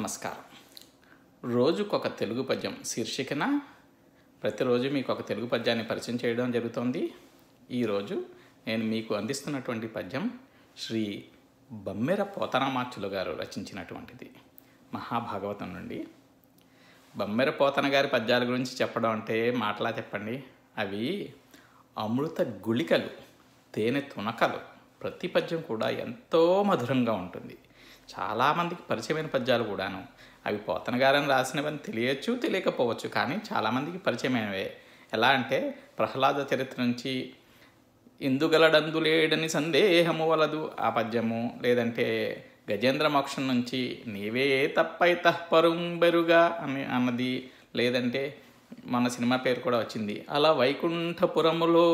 నమస్కారం రోజుకొక తెలుగు పద్యం శీర్షికన ప్రతిరోజు మీకు ఒక తెలుగు పద్యాన్ని పరిచయం చేయడం జరుగుతోంది ఈరోజు నేను మీకు అందిస్తున్నటువంటి పద్యం శ్రీ బమ్మెర పోతనమాచులు గారు రచించినటువంటిది మహాభాగవతం నుండి బమ్మెర పోతన గారి పద్యాల గురించి చెప్పడం అంటే మాటలా చెప్పండి అవి అమృత గుళికలు తేనె తునకలు ప్రతి పద్యం కూడా ఎంతో మధురంగా ఉంటుంది చాలామందికి పరిచయమైన పద్యాలు కూడాను అవి పోతన గారని రాసినవని తెలియచ్చు తెలియకపోవచ్చు కానీ చాలామందికి పరిచయమైనవే ఎలా అంటే ప్రహ్లాద చరిత్ర నుంచి ఇందుగలడందులేడని సందేహము వలదు ఆ పద్యము లేదంటే గజేంద్ర మోక్షం నుంచి నీవే తప్పై తహ్పరుంబెరుగా అని అన్నది లేదంటే మన సినిమా పేరు కూడా వచ్చింది అలా వైకుంఠపురములో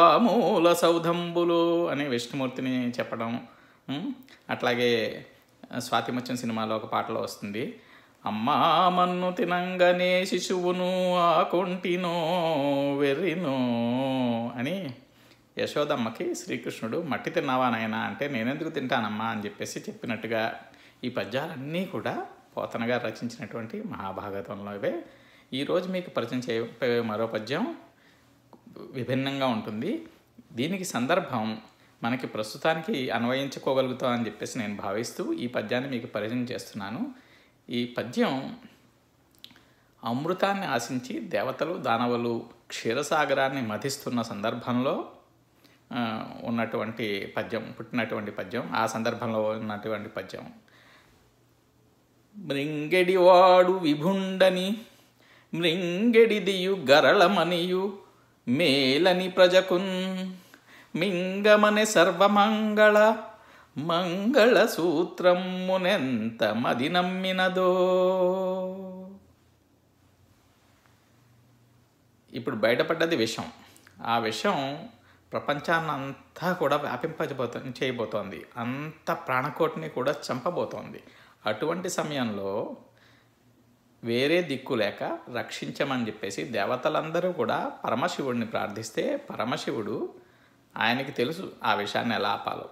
ఆమూల సౌధంబులు అనే విష్ణుమూర్తిని చెప్పడం అట్లాగే స్వాతిమత్యం సినిమాలో ఒక పాటలో వస్తుంది అమ్మా మన్ను తినంగనే శిశువును కొంటినో వెర్రినో అని యశోదమ్మకి శ్రీకృష్ణుడు మట్టి తిన్నావా నాయన అంటే నేనెందుకు తింటానమ్మా అని చెప్పేసి చెప్పినట్టుగా ఈ పద్యాలన్నీ కూడా పోతనగా రచించినటువంటి మహాభాగతంలో ఇవే ఈరోజు మీకు పరిచయం చేయబోయే మరో పద్యం విభిన్నంగా ఉంటుంది దీనికి సందర్భం మనకి ప్రస్తుతానికి అని చెప్పేసి నేను భావిస్తూ ఈ పద్యాన్ని మీకు పరిచయం చేస్తున్నాను ఈ పద్యం అమృతాన్ని ఆశించి దేవతలు దానవులు క్షీరసాగరాన్ని మధిస్తున్న సందర్భంలో ఉన్నటువంటి పద్యం పుట్టినటువంటి పద్యం ఆ సందర్భంలో ఉన్నటువంటి పద్యం మృంగెడివాడు విభుండని మృంగెడిదియు గరళమనియు మేలని ప్రజకున్ మింగమని సర్వమంగళ మంగళసూత్రమ్మునెంత మది నమ్మినదో ఇప్పుడు బయటపడ్డది విషం ఆ విషం ప్రపంచాన్నంతా కూడా వ్యాపింపజబోతు చేయబోతోంది అంత ప్రాణకోటిని కూడా చంపబోతోంది అటువంటి సమయంలో వేరే దిక్కు లేక రక్షించమని చెప్పేసి దేవతలందరూ కూడా పరమశివుడిని ప్రార్థిస్తే పరమశివుడు ఆయనకి తెలుసు ఆ విషయాన్ని ఎలా ఆపాలో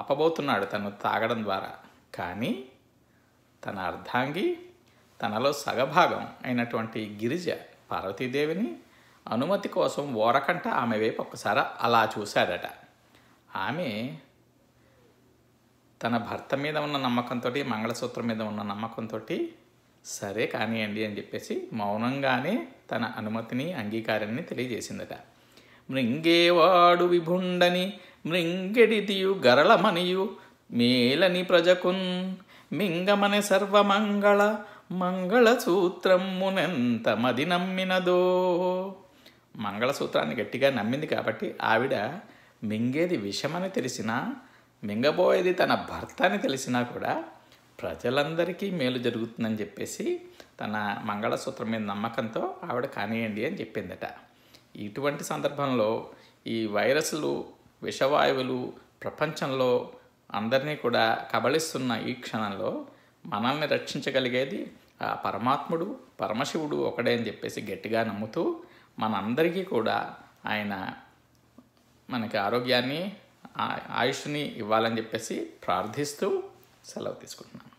ఆపబోతున్నాడు తను తాగడం ద్వారా కానీ తన అర్ధాంగి తనలో సగభాగం అయినటువంటి గిరిజ పార్వతీదేవిని అనుమతి కోసం ఓరకంట ఆమె వైపు ఒక్కసారి అలా చూశాడట ఆమె తన భర్త మీద ఉన్న నమ్మకంతో మంగళసూత్రం మీద ఉన్న నమ్మకంతో సరే కానీయండి అని చెప్పేసి మౌనంగానే తన అనుమతిని అంగీకారాన్ని తెలియజేసిందట మృంగేవాడు విభుండని మృంగెడితియు గరళమనియు మేలని ప్రజకున్ మింగమని సర్వమంగళ మంగళసూత్రమునెంత మది నమ్మినదో మంగళసూత్రాన్ని గట్టిగా నమ్మింది కాబట్టి ఆవిడ మింగేది విషమని తెలిసినా మింగబోయేది తన భర్త అని తెలిసినా కూడా ప్రజలందరికీ మేలు జరుగుతుందని చెప్పేసి తన మంగళసూత్రం మీద నమ్మకంతో ఆవిడ కానియండి అని చెప్పిందట ఇటువంటి సందర్భంలో ఈ వైరస్లు విషవాయువులు ప్రపంచంలో అందరినీ కూడా కబళిస్తున్న ఈ క్షణంలో మనల్ని రక్షించగలిగేది ఆ పరమాత్ముడు పరమశివుడు ఒకడే అని చెప్పేసి గట్టిగా నమ్ముతూ మనందరికీ కూడా ఆయన మనకి ఆరోగ్యాన్ని ఆయుష్ని ఇవ్వాలని చెప్పేసి ప్రార్థిస్తూ సెలవు తీసుకుంటున్నాను